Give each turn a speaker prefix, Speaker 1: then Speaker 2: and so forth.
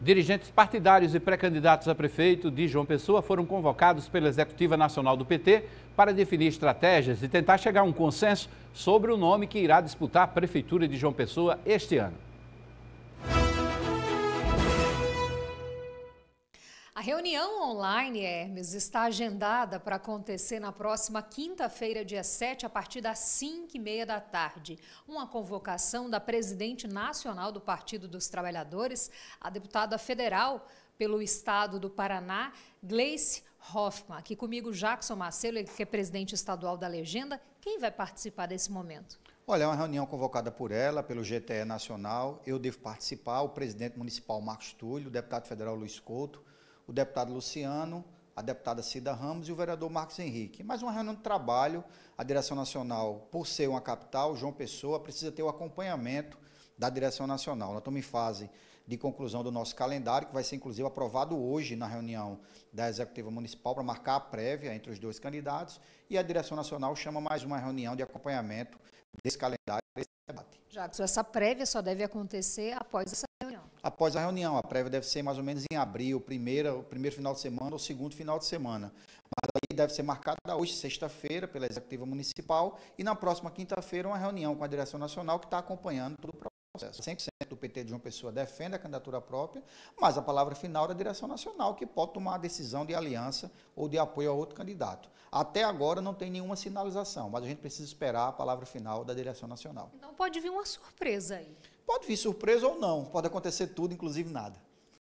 Speaker 1: Dirigentes partidários e pré-candidatos a prefeito de João Pessoa foram convocados pela Executiva Nacional do PT para definir estratégias e tentar chegar a um consenso sobre o nome que irá disputar a Prefeitura de João Pessoa este ano.
Speaker 2: A reunião online, Hermes, está agendada para acontecer na próxima quinta-feira, dia 7, a partir das 5 e meia da tarde. Uma convocação da presidente nacional do Partido dos Trabalhadores, a deputada federal pelo estado do Paraná, Gleice Hoffmann. Aqui comigo, Jackson Marcelo, que é presidente estadual da Legenda. Quem vai participar desse momento?
Speaker 3: Olha, é uma reunião convocada por ela, pelo GTE Nacional. Eu devo participar, o presidente municipal Marcos Túlio, o deputado federal Luiz Couto, o deputado Luciano, a deputada Cida Ramos e o vereador Marcos Henrique. Mais uma reunião de trabalho, a direção nacional, por ser uma capital, João Pessoa, precisa ter o acompanhamento da direção nacional. Nós estamos em fase de conclusão do nosso calendário, que vai ser inclusive aprovado hoje na reunião da Executiva Municipal para marcar a prévia entre os dois candidatos e a direção nacional chama mais uma reunião de acompanhamento desse calendário, desse debate.
Speaker 2: Jackson, essa prévia só deve acontecer após essa reunião
Speaker 3: após a reunião. A prévia deve ser mais ou menos em abril, primeiro final de semana ou segundo final de semana. Mas aí deve ser marcada hoje, sexta-feira, pela Executiva Municipal e na próxima quinta-feira uma reunião com a Direção Nacional que está acompanhando todo o processo. 100% do PT de uma pessoa defende a candidatura própria, mas a palavra final é da Direção Nacional, que pode tomar a decisão de aliança ou de apoio a outro candidato. Até agora não tem nenhuma sinalização, mas a gente precisa esperar a palavra final da Direção Nacional.
Speaker 2: Então pode vir uma surpresa aí.
Speaker 3: Pode vir surpresa ou não, pode acontecer tudo, inclusive nada.